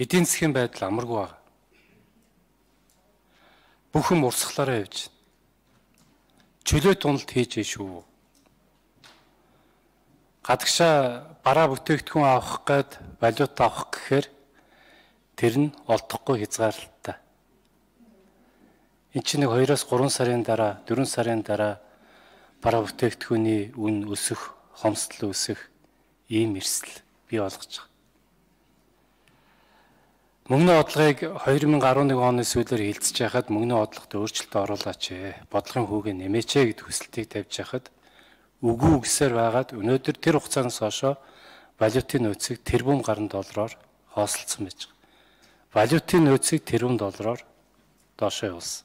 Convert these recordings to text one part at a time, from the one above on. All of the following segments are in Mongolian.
эдийн засгийн байдал амаргүй байна. Бүхэн урсгалаараа явж чөлөө туналд хийж шүү. Гадагшаа бараа бүтээгдэхүүн авах гээд валюта авах гэхээр тэр нь олдохгүй хязгаарлалттай. Энд чинь нэг 2-оос 3 сарын дараа, 4 сарын дараа бараа бүтээгдэхүүний үн өсөх, хомсдол өсөх ийм эрсдэл бий болгож байгаа. Мөнгөний бодлогыг 2011 оны сүүлээр хилцэж байхад мөнгөний бодлогот өөрчлөлт оруулаач ээ. Бодлогын хүүгээ нэмээч ээ гэд хүсэлтийг тавьж байхад үгүй гэсээр байгаад өнөөдөр тэр хугацаанаас хойшоо валютын нөөцийг тэрбум гаруй доллараар хооцолцсон байж байгаа. Валютын нөөцийг тэрбум доллараар доошоо явуулсан.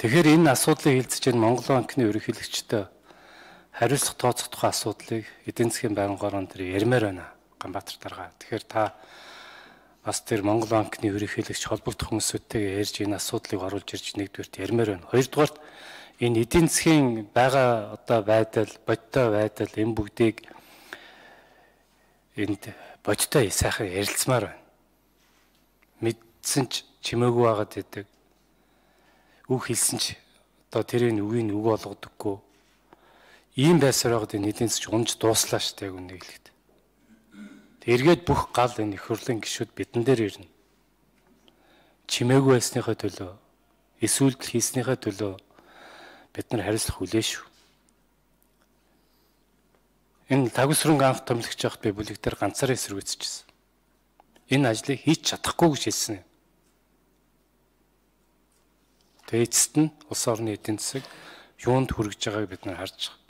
Тэгэхээр энэ асуудлыг хилцэж энэ Монгол банкны ерөнхийлөгчдөө хариуцлага тооцох тухай асуудлыг эдийн засгийн байнгын горонд ярмаар байна Ганбаатар дарга. Тэгэхээр та бас тэр Монгол банкны ерөнхийлөгч холбогдох хүмүүстэйгээ ярьж энэ асуудлыг оруулж ирж нэгдүгээрт ярмаар байна. Хоёрдугаарт энэ эдийн засгийн байгаа одоо байдал, бодтой байдал энэ бүгдийг энд бодтой сайхан ярилцмаар байна. Мэдсэн ч чимээгүй байгаад байдаг. Үг хэлсэн ч одоо тэрийг үгийг үг болгодоггүй. Ийм байсаар байгаад энэ эдийн засгийн унж дууслаа шүү дээ гүн нэг л Эргээд бүх гал энэ их хурлын гişүүд бидэн дээр ирнэ. Чимээгүй байсныхаа төлөө эсвэл хийснийхаа төлөө бид нар хариуцлах хүлээн шүү. Энэ тагсрын анх томлогч яхад би бүлэг дээр ганцаар эсэргүүцчихсэн. Энэ ажлыг хийж чадахгүй гэж хэлсэн юм. Тэцэст нь улс орны эдийн засаг юунд хүрэж байгааг бид нар харж байгаа.